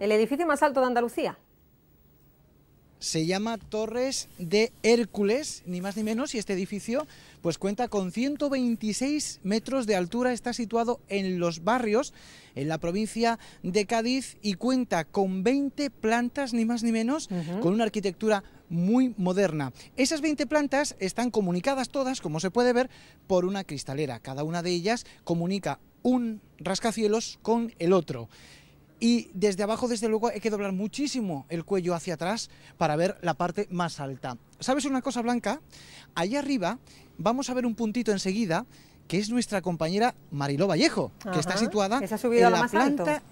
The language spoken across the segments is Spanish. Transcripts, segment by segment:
el edificio más alto de Andalucía. Se llama Torres de Hércules, ni más ni menos, y este edificio pues cuenta con 126 metros de altura, está situado en Los Barrios, en la provincia de Cádiz, y cuenta con 20 plantas, ni más ni menos, con una arquitectura muy moderna. Esas 20 plantas están comunicadas todas, como se puede ver, por una cristalera. Cada una de ellas comunica un rascacielos con el otro y desde abajo, desde luego, hay que doblar muchísimo el cuello hacia atrás para ver la parte más alta. ¿Sabes una cosa, Blanca? Allá arriba vamos a ver un puntito enseguida que es nuestra compañera Mariló Vallejo, que está situada en la, planta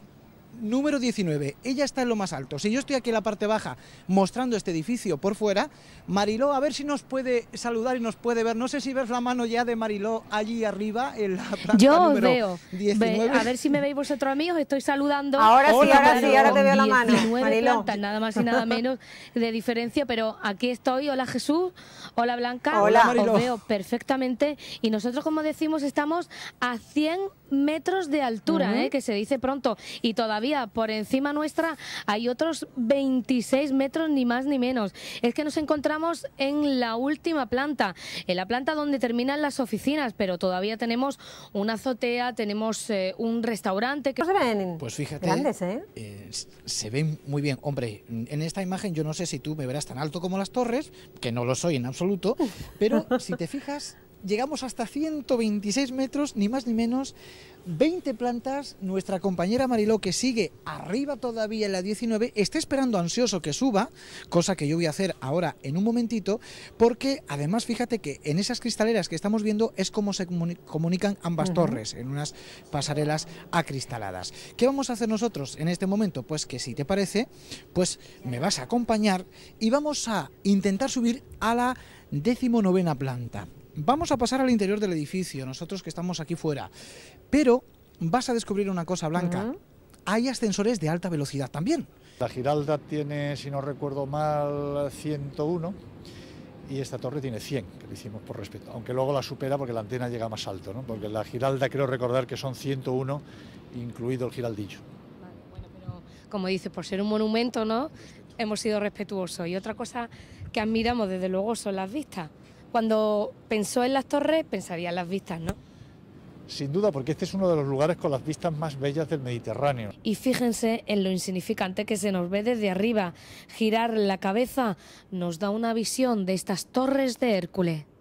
número 19, ella está en lo más alto. Si yo estoy aquí en la parte baja mostrando este edificio por fuera, Mariló, a ver si nos puede saludar y nos puede ver. No sé si ves la mano ya de Mariló allí arriba en la planta yo veo. a ver si me veis vosotros amigos estoy saludando. Ahora sí, ahora sí, ahora te veo la mano. Mariló. nada más y nada menos de diferencia, pero aquí estoy. Hola Jesús, hola Blanca. Hola, Mariló. Os veo perfectamente y nosotros, como decimos, estamos a 100 metros de altura, ¿eh? que se dice pronto y todavía por encima nuestra hay otros 26 metros, ni más ni menos. Es que nos encontramos en la última planta, en la planta donde terminan las oficinas, pero todavía tenemos una azotea, tenemos eh, un restaurante. Que... Pues fíjate, grandes, ¿eh? eh, se ven muy bien. Hombre, en esta imagen yo no sé si tú me verás tan alto como las torres, que no lo soy en absoluto, pero si te fijas, llegamos hasta 126 metros, ni más ni menos, 20 plantas. Nuestra compañera Mariló, que sigue arriba todavía en la 19, está esperando ansioso que suba, cosa que yo voy a hacer ahora en un momentito, porque además fíjate que en esas cristaleras que estamos viendo es como se comunican ambas torres, en unas pasarelas acristaladas. ¿Qué vamos a hacer nosotros en este momento? Pues que si te parece, pues me vas a acompañar y vamos a intentar subir a la decimonovena planta. Vamos a pasar al interior del edificio, nosotros que estamos aquí fuera. Pero vas a descubrir una cosa, Blanca. Hay ascensores de alta velocidad también. La Giralda tiene, si no recuerdo mal, 101 y esta torre tiene 100, que lo hicimos por respeto. Aunque luego la supera porque la antena llega más alto, ¿no? porque la Giralda creo recordar que son 101, incluido el Giraldillo. bueno, pero como dices, por ser un monumento, ¿no? Hemos sido respetuosos. Y otra cosa que admiramos, desde luego, son las vistas cuando pensó en las torres, pensaría en las vistas, ¿no? Sin duda, porque este es uno de los lugares con las vistas más bellas del Mediterráneo. Y fíjense en lo insignificante que se nos ve desde arriba. Girar la cabeza nos da una visión de estas torres de Hércules.